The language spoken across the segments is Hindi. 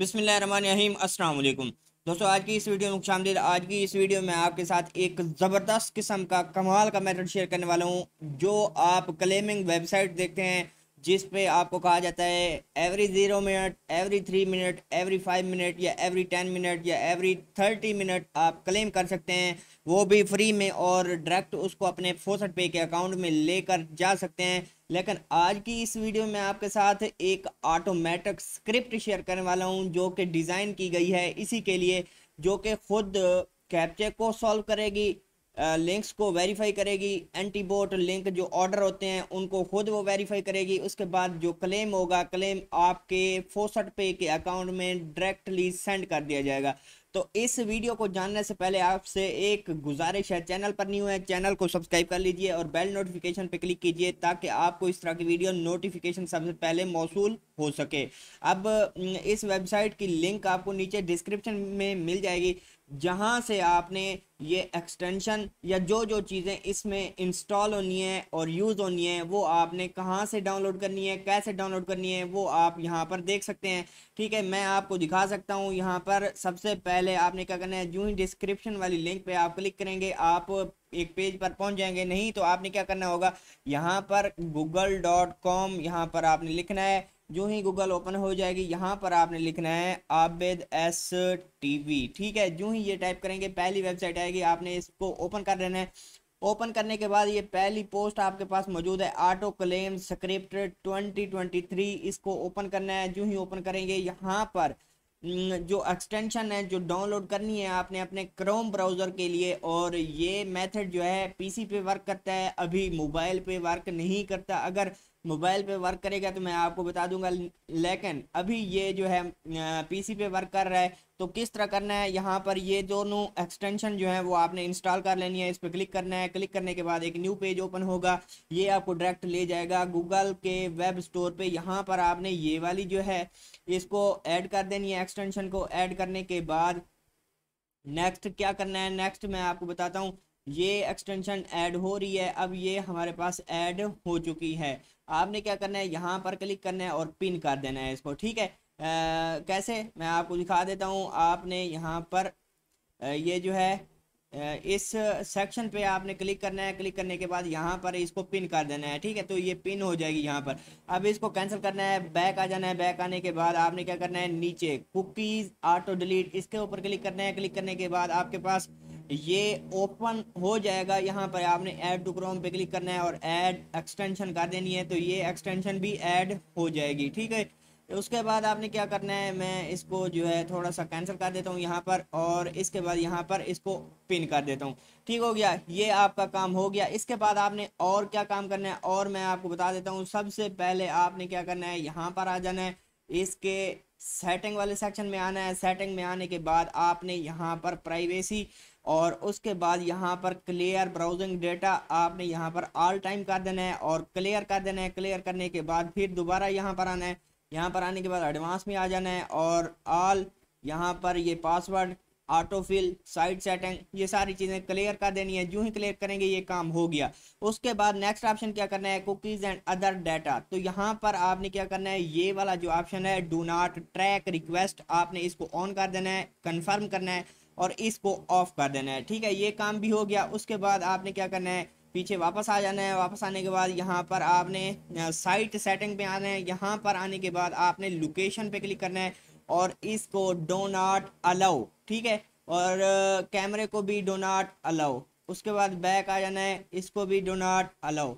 बिसमीम अल्लाम दोस्तों आज की इस वीडियो में खुशामदीद आज की इस वीडियो में आपके साथ एक ज़बरदस्त किस्म का कमाल का मेथड शेयर करने वाला हूँ जो आप क्लेमिंग वेबसाइट देखते हैं जिस पे आपको कहा जाता है every zero minute every three minute every five minute या एवरी टेन मिनट या एवरी थर्टी मिनट आप क्लेम कर सकते हैं वो भी फ्री में और डायरेक्ट उसको अपने फोसट पे के अकाउंट में लेकर जा सकते हैं लेकिन आज की इस वीडियो में आपके साथ एक ऑटोमेटिक स्क्रिप्ट शेयर करने वाला हूँ जो कि डिज़ाइन की गई है इसी के लिए जो कि खुद कैप्चे को सॉल्व करेगी लिंक्स को वेरीफाई करेगी एंटीबोट लिंक जो ऑर्डर होते हैं उनको खुद वो वेरीफाई करेगी उसके बाद जो क्लेम होगा क्लेम आपके फोसट पे के अकाउंट में डायरेक्टली सेंड कर दिया जाएगा तो इस वीडियो को जानने से पहले आपसे एक गुजारिश है चैनल पर नहीं है चैनल को सब्सक्राइब कर लीजिए और बेल नोटिफिकेशन पे क्लिक कीजिए ताकि आपको इस तरह की वीडियो नोटिफिकेशन सबसे पहले मौसू हो सके अब इस वेबसाइट की लिंक आपको नीचे डिस्क्रिप्शन में मिल जाएगी जहाँ से आपने ये एक्सटेंशन या जो जो चीज़ें इसमें इंस्टॉल होनी है और यूज़ होनी है वो आपने कहाँ से डाउनलोड करनी है कैसे डाउनलोड करनी है वो आप यहाँ पर देख सकते हैं ठीक है मैं आपको दिखा सकता हूँ यहाँ पर सबसे पहले आपने क्या करना है जो ही डिस्क्रिप्शन वाली लिंक पे आप क्लिक करेंगे आप एक पेज पर पहुँच जाएंगे नहीं तो आपने क्या करना होगा यहाँ पर गूगल डॉट कॉम यहाँ पर आपने लिखना है जो ही गूगल ओपन हो जाएगी यहाँ पर आपने लिखना है आबिद एस टीवी ठीक है जो ही ये टाइप करेंगे पहली वेबसाइट आएगी आपने इसको ओपन कर लेना है ओपन करने के बाद ये पहली पोस्ट आपके पास मौजूद है ऑटो क्लेम स्क्रिप्ट 2023 इसको ओपन करना है जो ही ओपन करेंगे यहाँ पर जो एक्सटेंशन है जो डाउनलोड करनी है आपने अपने क्रोम ब्राउज़र के लिए और ये मेथड जो है पीसी पे वर्क करता है अभी मोबाइल पे वर्क नहीं करता अगर मोबाइल पे वर्क करेगा तो मैं आपको बता दूंगा लेकिन अभी ये जो है पीसी पे वर्क कर रहा है तो किस तरह करना है यहाँ पर ये दोनों एक्सटेंशन जो है वो आपने इंस्टॉल कर लेनी है इस पर क्लिक करना है क्लिक करने के बाद एक न्यू पेज ओपन होगा ये आपको डायरेक्ट ले जाएगा गूगल के वेब स्टोर पे यहाँ पर आपने ये वाली जो है इसको ऐड कर देनी है एक्सटेंशन को ऐड करने के बाद नेक्स्ट क्या करना है नेक्स्ट मैं आपको बताता हूँ ये एक्सटेंशन ऐड हो रही है अब ये हमारे पास ऐड हो चुकी है आपने क्या करना है यहाँ पर क्लिक करना है और पिन कर देना है इसको ठीक है आ, कैसे मैं आपको दिखा देता हूँ आपने यहाँ पर ये जो है इस सेक्शन पे आपने क्लिक करना है क्लिक करने के बाद यहाँ पर इसको पिन कर देना है ठीक है तो ये पिन हो जाएगी यहाँ पर अब इसको कैंसिल करना है बैक आ जाना है बैक आने के बाद आपने क्या करना है नीचे कुकीज़ ऑटो डिलीट इसके ऊपर क्लिक करना है क्लिक करने के बाद आपके पास ये ओपन हो जाएगा यहाँ पर आपने ऐड टू क्रोम पे क्लिक करना है और ऐड एक्सटेंशन कर देनी है तो ये एक्सटेंशन भी ऐड हो जाएगी ठीक है तो उसके बाद आपने क्या करना है मैं इसको जो है थोड़ा सा कैंसिल कर देता हूँ यहाँ पर और इसके बाद यहाँ पर इसको पिन कर देता हूँ ठीक हो गया ये आपका काम हो गया इसके बाद आपने और क्या काम करना है और मैं आपको बता देता हूँ सबसे पहले आपने क्या करना है यहाँ पर आ जाना है इसके सेटिंग वाले सेक्शन में आना है सेटिंग में आने के बाद आपने यहाँ पर प्राइवेसी और उसके बाद यहाँ पर क्लियर ब्राउजिंग डेटा आपने यहाँ पर ऑल टाइम कर देना है और क्लियर कर देना है क्लियर करने के बाद फिर दोबारा यहाँ पर आना है यहाँ पर आने के बाद एडवांस में आ जाना है और ऑल यहाँ पर ये पासवर्ड ऑटोफिल साइट सेटिंग ये सारी चीज़ें क्लियर कर देनी है जो ही क्लियर करेंगे ये काम हो गया उसके बाद नेक्स्ट ऑप्शन क्या करना है कुकीज़ एंड अदर डाटा तो यहाँ पर आपने क्या करना है ये वाला जो ऑप्शन है डू नॉट ट्रैक रिक्वेस्ट आपने इसको ऑन कर देना है कन्फर्म करना है और इसको ऑफ कर देना है ठीक है ये काम भी हो गया उसके बाद आपने क्या करना है पीछे वापस आ जाना है वापस आने के बाद यहाँ पर आपने साइट सेटिंग पे आना है यहाँ पर आने के बाद आपने लोकेशन पे क्लिक करना है और इसको डो नाट अलाउ ठीक है और कैमरे को भी डो नाट अलाउ उसके बाद बैक आ जाना है इसको भी डो नाट अलाउ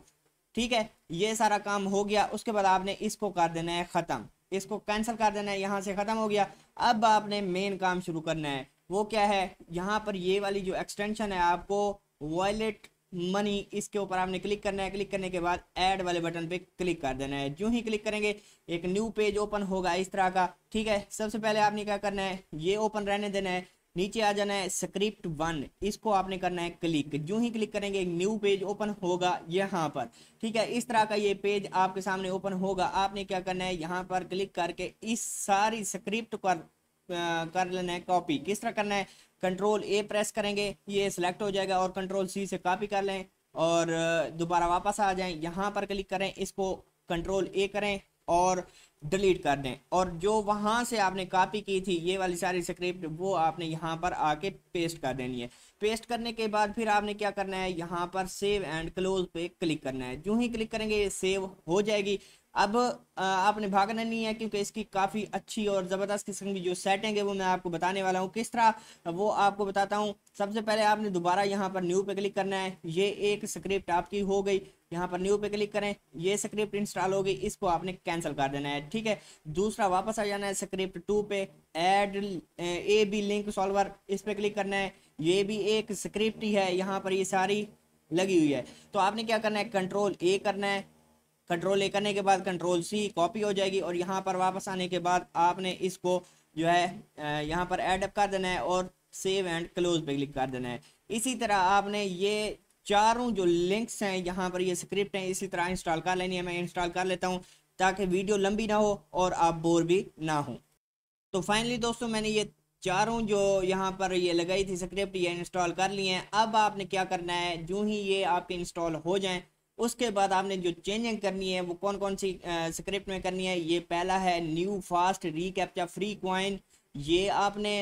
ठीक है ये सारा काम हो गया उसके बाद आपने इसको कर देना है ख़त्म इसको कैंसिल कर देना है यहाँ से ख़त्म हो गया अब आपने मेन काम शुरू करना है वो क्या है यहाँ पर ये वाली जो एक्सटेंशन है आपको वॉलेट मनी इसके ऊपर आपने क्लिक करना है क्लिक करने के बाद ऐड वाले बटन पे क्लिक कर देना है जो ही क्लिक करेंगे एक न्यू पेज ओपन होगा इस तरह का ठीक है सबसे पहले आपने क्या करना है ये ओपन रहने देना है नीचे आ जाना है स्क्रिप्ट वन इसको आपने करना है क्लिक जो ही क्लिक करेंगे एक न्यू पेज ओपन होगा यहाँ पर ठीक है इस तरह का ये पेज आपके सामने ओपन होगा आपने क्या करना है यहाँ पर क्लिक करके इस सारी स्क्रिप्ट पर कर लेना है कॉपी किस तरह करना है कंट्रोल ए प्रेस करेंगे ये सिलेक्ट हो जाएगा और कंट्रोल सी से कॉपी कर लें और दोबारा वापस आ जाएं यहाँ पर क्लिक करें इसको कंट्रोल ए करें और डिलीट कर दें और जो वहाँ से आपने कॉपी की थी ये वाली सारी स्क्रिप्ट वो आपने यहाँ पर आके पेस्ट कर देनी है पेस्ट करने के बाद फिर आपने क्या करना है यहाँ पर सेव एंड क्लोज पे क्लिक करना है जो ही क्लिक करेंगे सेव हो जाएगी अब आपने भागना नहीं है क्योंकि इसकी काफ़ी अच्छी और ज़बरदस्त किस्म की जो सेटिंग है वो मैं आपको बताने वाला हूँ किस तरह वो आपको बताता हूँ सबसे पहले आपने दोबारा यहाँ पर न्यू पे क्लिक करना है ये एक स्क्रिप्ट आपकी हो गई यहाँ पर न्यू पे क्लिक करें ये स्क्रिप्ट इंस्टॉल हो गई इसको आपने कैंसिल कर देना है ठीक है दूसरा वापस आ जाना है स्क्रिप्ट टू पे add A B link solver इस पर क्लिक करना है ये भी एक स्क्रिप्ट ही है यहाँ पर ये सारी लगी हुई है तो आपने क्या करना है कंट्रोल ए करना है कंट्रोल ए करने के बाद कंट्रोल सी कॉपी हो जाएगी और यहाँ पर वापस आने के बाद आपने इसको जो है यहाँ पर एडअप कर देना है और सेव एंड क्लोज पे क्लिक कर देना है इसी तरह आपने ये चारों जो लिंक्स हैं यहाँ पर ये स्क्रिप्ट हैं इसी तरह इंस्टॉल कर लेनी है मैं इंस्टॉल कर लेता हूँ ताकि वीडियो लंबी ना हो और आप बोर भी ना हो तो फाइनली दोस्तों मैंने ये चारों जो यहाँ पर ये लगाई थी स्क्रिप्ट ये इंस्टॉल कर ली हैं अब आपने क्या करना है जो ही ये आपके इंस्टॉल हो जाए उसके बाद आपने जो चेंजिंग करनी है वो कौन कौन सी स्क्रिप्ट में करनी है ये पहला है new fast reCAPTCHA free coin ये आपने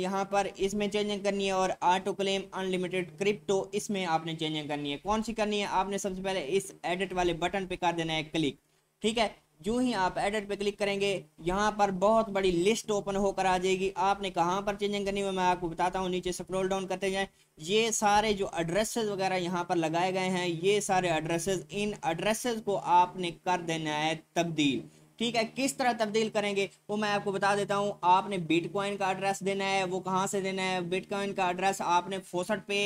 यहाँ पर इसमें चेंजिंग करनी है और ऑटो क्लेम अनलिमिटेड क्रिप्टो इसमें आपने चेंजिंग करनी है कौन सी करनी है आपने सबसे पहले इस एडिट वाले बटन पे कर देना है क्लिक ठीक है जो ही आप एडिट पे क्लिक करेंगे यहाँ पर बहुत बड़ी लिस्ट ओपन होकर आ जाएगी आपने कहाँ पर चेंजिंग करनी है मैं आपको बताता हूँ नीचे स्क्रॉल डाउन करते जाएं ये सारे जो एड्रेसेस वगैरह यहाँ पर लगाए गए हैं ये सारे एड्रेसेस इन एड्रेसेस को आपने कर देना है तब्दील ठीक है किस तरह तब्दील करेंगे वो मैं आपको बता देता हूँ आपने बिटकॉइन का एड्रेस देना है वो कहाँ से देना है बिटकॉइन का एड्रेस आपने फोसट पे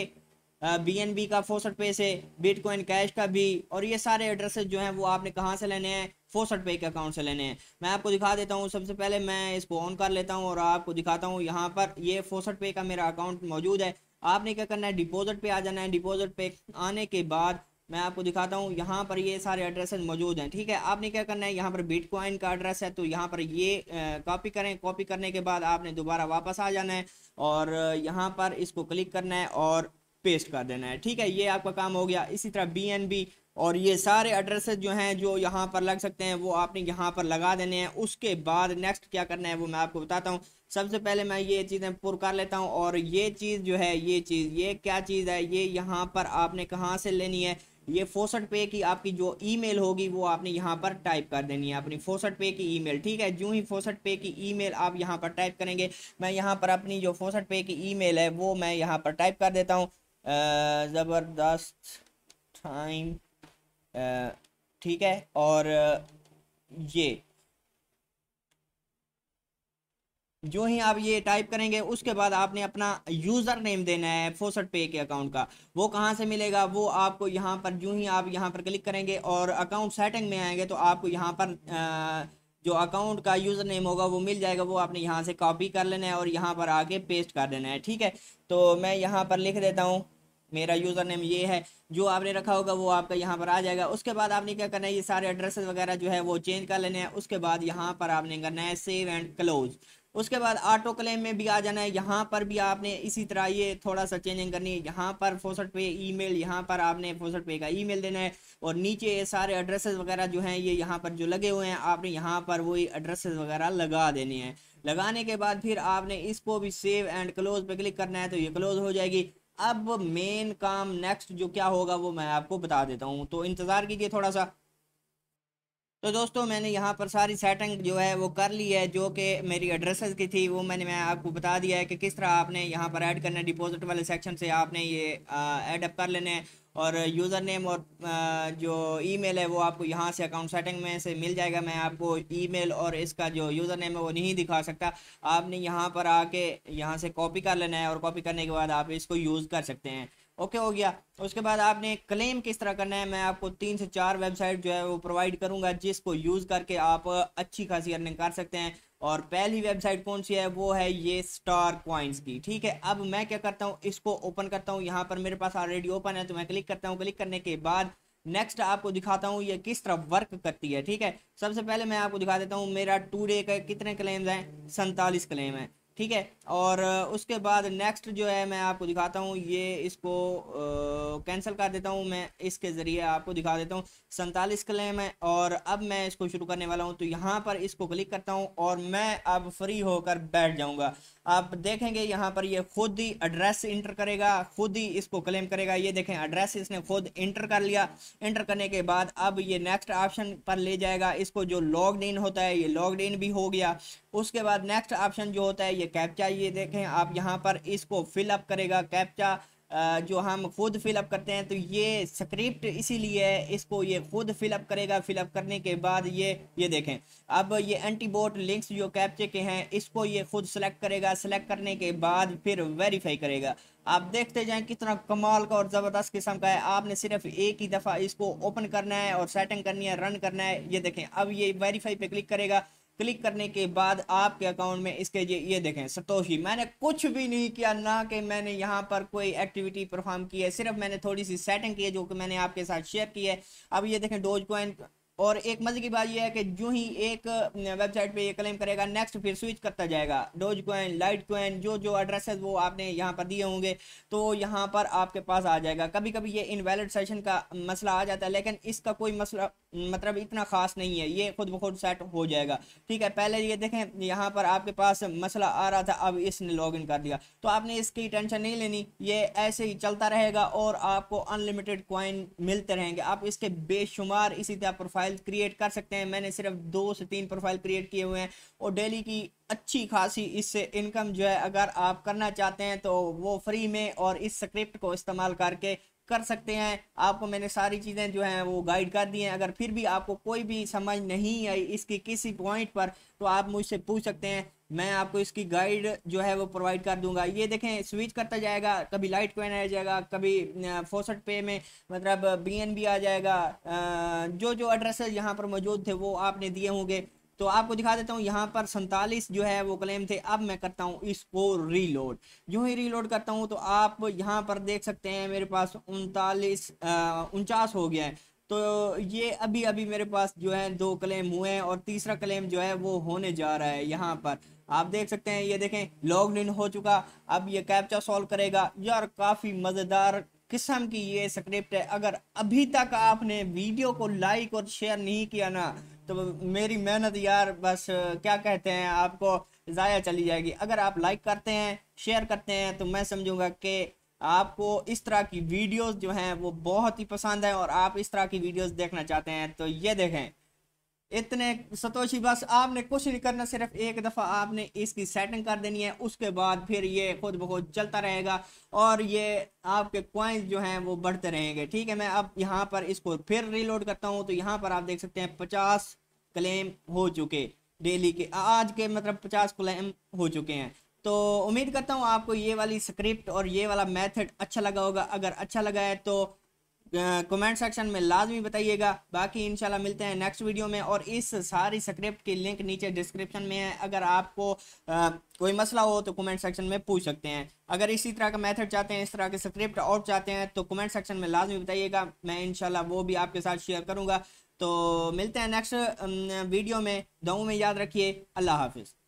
बी एन बी का फोसठ पे से बिटकॉइन कैश का भी और ये सारे एड्रेसेस जो हैं वो आपने कहाँ से लेने हैं फोसठ पे के अकाउंट से लेने हैं मैं आपको दिखा देता हूँ सबसे पहले मैं इसको ऑन कर लेता हूँ और आपको दिखाता हूँ यहाँ पर ये फोसठ पे का मेरा अकाउंट मौजूद है आपने क्या करना है डिपॉजिट पे आ जाना है डिपॉजिट पे आने के बाद मैं आपको दिखाता हूँ यहाँ पर ये सारे एड्रेसेस मौजूद हैं ठीक है आपने क्या करना है यहाँ पर बिटकॉइन का एड्रेस है तो यहाँ पर ये कॉपी करें कॉपी करने के बाद आपने दोबारा वापस आ जाना है और यहाँ पर इसको क्लिक करना है और पेस्ट कर देना है ठीक है ये आपका काम हो गया इसी तरह बी एन बी और ये सारे एड्रेसेस जो हैं जो यहाँ पर लग सकते हैं वो आपने यहाँ पर लगा देने हैं उसके बाद नेक्स्ट क्या करना है वो मैं आपको बताता हूँ सबसे पहले मैं ये चीज़ें पुर कर लेता हूँ और ये चीज़ जो है ये चीज़ ये क्या चीज़ है ये यहाँ पर आपने कहाँ से लेनी है ये फोसट पे की आपकी जो ईमेल होगी वो आपने यहाँ पर टाइप कर देनी है अपनी फोसट पे की ईमेल ठीक है जो ही फोसट पे की ईमेल आप यहाँ पर टाइप करेंगे मैं यहाँ पर अपनी जो फोसट पे की ईमेल है वो मैं यहाँ पर टाइप कर देता हूँ ज़बरदस्त टाइम ठीक है और ये जो ही आप ये टाइप करेंगे उसके बाद आपने अपना यूज़र नेम देना है फोसट पे के अकाउंट का वो कहाँ से मिलेगा वो आपको यहाँ पर जो ही आप यहाँ पर क्लिक करेंगे और अकाउंट सेटिंग में आएंगे तो आपको यहाँ पर आ, जो अकाउंट का यूज़र नेम होगा वो मिल जाएगा वो आपने यहाँ से कॉपी कर लेना है और यहाँ पर आके पेस्ट कर देना है ठीक है तो मैं यहाँ पर लिख देता हूँ मेरा यूज़र नेम ये है जो आपने रखा होगा वो आपका यहाँ पर आ जाएगा उसके बाद आपने क्या करना है ये सारे एड्रेसेस वगैरह जो है वो चेंज कर लेने हैं उसके बाद यहाँ पर आपने करना है सेव एंड क्लोज उसके बाद ऑटो क्लेम में भी आ जाना है यहाँ पर भी आपने इसी तरह ये थोड़ा सा चेंजिंग करनी है यहाँ पर फोसट पे ई मेल यहाँ पर आपने फोसट पे का मेल देना है और नीचे ये सारे एड्रेसेस वगैरह जो हैं ये यहाँ पर जो लगे हुए हैं आपने यहाँ पर वही एड्रेसेस वगैरह लगा देने हैं लगाने के बाद फिर आपने इसको भी सेव एंड क्लोज पे क्लिक करना है तो ये क्लोज हो जाएगी अब मेन काम नेक्स्ट जो क्या होगा वो मैं आपको बता देता हूँ तो इंतज़ार कीजिए थोड़ा सा तो दोस्तों मैंने यहाँ पर सारी सेटिंग जो है वो कर ली है जो कि मेरी एड्रेसेस की थी वो मैंने मैं आपको बता दिया है कि किस तरह आपने यहाँ पर ऐड करना है डिपॉजिट वाले सेक्शन से आपने ये ऐड अप कर लेने हैं और यूज़र नेम और जो ईमेल है वो आपको यहाँ से अकाउंट सेटिंग में से मिल जाएगा मैं आपको ईमेल और इसका जो यूज़र नेम है वो नहीं दिखा सकता आपने यहाँ पर आके यहाँ से कॉपी कर लेना है और कॉपी करने के बाद आप इसको यूज़ कर सकते हैं ओके हो गया उसके बाद आपने क्लेम किस तरह करना है मैं आपको तीन से चार वेबसाइट जो है वो प्रोवाइड करूँगा जिसको यूज़ करके आप अच्छी खासी अर्निंग कर सकते हैं और पहली वेबसाइट कौन सी है वो है ये स्टार क्वाइंस की ठीक है अब मैं क्या करता हूँ इसको ओपन करता हूँ यहाँ पर मेरे पास ऑलरेडी ओपन है तो मैं क्लिक करता हूँ क्लिक करने के बाद नेक्स्ट आपको दिखाता हूँ ये किस तरह वर्क करती है ठीक है सबसे पहले मैं आपको दिखा देता हूँ मेरा टू डे का कितने क्लेम्स हैं सैंतालीस क्लेम है ठीक है और उसके बाद नेक्स्ट जो है मैं आपको दिखाता हूँ ये इसको कैंसिल कर देता हूँ मैं इसके ज़रिए आपको दिखा देता हूँ सैंतालीस क्लेम है और अब मैं इसको शुरू करने वाला हूँ तो यहाँ पर इसको क्लिक करता हूँ और मैं अब फ्री होकर बैठ जाऊँगा आप देखेंगे यहाँ पर ये खुद ही एड्रेस इंटर करेगा खुद ही इसको क्लेम करेगा ये देखें एड्रेस इसने खुद इंटर कर लिया इंटर करने के बाद अब ये नेक्स्ट ऑप्शन पर ले जाएगा इसको जो लॉग्ड इन होता है ये लॉग्ड इन भी हो गया उसके बाद नेक्स्ट ऑप्शन जो होता है ये कैप्चा ये देखें आप यहाँ पर इसको फिलअप करेगा कैप्चा जो हम खुद फिलअप करते हैं तो ये स्क्रिप्ट इसीलिए इसको ये खुद फिलअप करेगा फिलअप करने के बाद ये ये देखें अब ये एंटीबोट लिंक्स जो कैप्चे के हैं इसको ये खुद सेलेक्ट करेगा सेलेक्ट करने के बाद फिर वेरीफाई करेगा आप देखते जाएं कितना कमाल का और ज़बरदस्त किस्म का है आपने सिर्फ एक ही दफ़ा इसको ओपन करना है और सेटिंग करनी है रन करना है ये देखें अब ये वेरीफाई पे क्लिक करेगा क्लिक करने के बाद आपके अकाउंट में इसके ये देखें सतोशी मैंने कुछ भी नहीं किया ना कि मैंने यहाँ पर कोई एक्टिविटी परफॉर्म की है सिर्फ मैंने थोड़ी सी सेटिंग की है जो कि मैंने आपके साथ शेयर की है अब ये देखें डोज कॉइन और एक मजे की बात यह है कि जो ही एक वेबसाइट पे ये क्लेम करेगा नेक्स्ट फिर स्विच करता जाएगा डोज कोइन लाइट कोइन जो जो एड्रेसेस वो आपने यहाँ पर दिए होंगे तो यहाँ पर आपके पास आ जाएगा कभी कभी ये इनवैलिड सेशन का मसला आ जाता है लेकिन इसका कोई मसला मतलब इतना ख़ास नहीं है ये खुद ब खुद सेट हो जाएगा ठीक है पहले ये देखें यहाँ पर आपके पास मसला आ रहा था अब इसने लॉगिन कर दिया तो आपने इसकी टेंशन नहीं लेनी ये ऐसे ही चलता रहेगा और आपको अनलिमिटेड क्वाइन मिलते रहेंगे आप इसके बेशुमार इसी तरह प्रोफाइल प्रोफाइल क्रिएट कर सकते हैं मैंने सिर्फ दो से तीन प्रोफाइल क्रिएट किए हुए हैं और डेली की अच्छी खासी इससे इनकम जो है अगर आप करना चाहते हैं तो वो फ्री में और इस स्क्रिप्ट को इस्तेमाल करके कर सकते हैं आपको मैंने सारी चीज़ें जो हैं वो गाइड कर दी हैं अगर फिर भी आपको कोई भी समझ नहीं आई इसकी किसी पॉइंट पर तो आप मुझसे पूछ सकते हैं मैं आपको इसकी गाइड जो है वो प्रोवाइड कर दूंगा ये देखें स्विच करता जाएगा कभी लाइट कॉइन आ जाएगा कभी फोसट पे में मतलब बी आ जाएगा जो जो एड्रेस यहाँ पर मौजूद थे वो आपने दिए होंगे तो आपको दिखा देता हूँ यहाँ पर सैंतालीस जो है वो क्लेम थे अब मैं करता हूँ इसको रीलोड जो ही रीलोड करता हूँ तो आप यहाँ पर देख सकते हैं मेरे पास उनतालीस उनचास हो गया है तो ये अभी अभी मेरे पास जो है दो क्लेम हुए हैं और तीसरा क्लेम जो है वो होने जा रहा है यहाँ पर आप देख सकते हैं ये देखें लॉग इन हो चुका अब ये कैप्चा सॉल्व करेगा यार काफ़ी मज़ेदार किस्म की ये स्क्रिप्ट है अगर अभी तक आपने वीडियो को लाइक और शेयर नहीं किया ना तो मेरी मेहनत यार बस क्या कहते हैं आपको ज़ाया चली जाएगी अगर आप लाइक करते हैं शेयर करते हैं तो मैं समझूंगा कि आपको इस तरह की वीडियोस जो हैं वो बहुत ही पसंद है और आप इस तरह की वीडियोस देखना चाहते हैं तो ये देखें इतने सतोशी बस आपने कुछ नहीं करना सिर्फ एक दफ़ा आपने इसकी सेटिंग कर देनी है उसके बाद फिर ये खुद ब खुद चलता रहेगा और ये आपके कॉइन्स जो हैं वो बढ़ते रहेंगे ठीक है मैं अब यहाँ पर इसको फिर रीलोड करता हूँ तो यहाँ पर आप देख सकते हैं पचास क्लेम हो चुके डेली के आज के मतलब पचास क्लेम हो चुके हैं तो उम्मीद करता हूँ आपको ये वाली स्क्रिप्ट और ये वाला मेथड अच्छा लगा होगा अगर अच्छा लगा है तो कमेंट सेक्शन में लाजमी बताइएगा बाकी इंशाल्लाह मिलते हैं नेक्स्ट वीडियो में और इस सारी स्क्रिप्ट की लिंक नीचे डिस्क्रिप्शन में है अगर आपको आ, कोई मसला हो तो कमेंट सेक्शन में पूछ सकते हैं अगर इसी तरह का मेथड चाहते हैं इस तरह के स्क्रिप्ट और चाहते हैं तो कमेंट सेक्शन में लाजमी बताइएगा मैं इनशाला वो भी आपके साथ शेयर करूँगा तो मिलते हैं नेक्स्ट वीडियो में दो में याद रखिए अल्लाह हाफिज़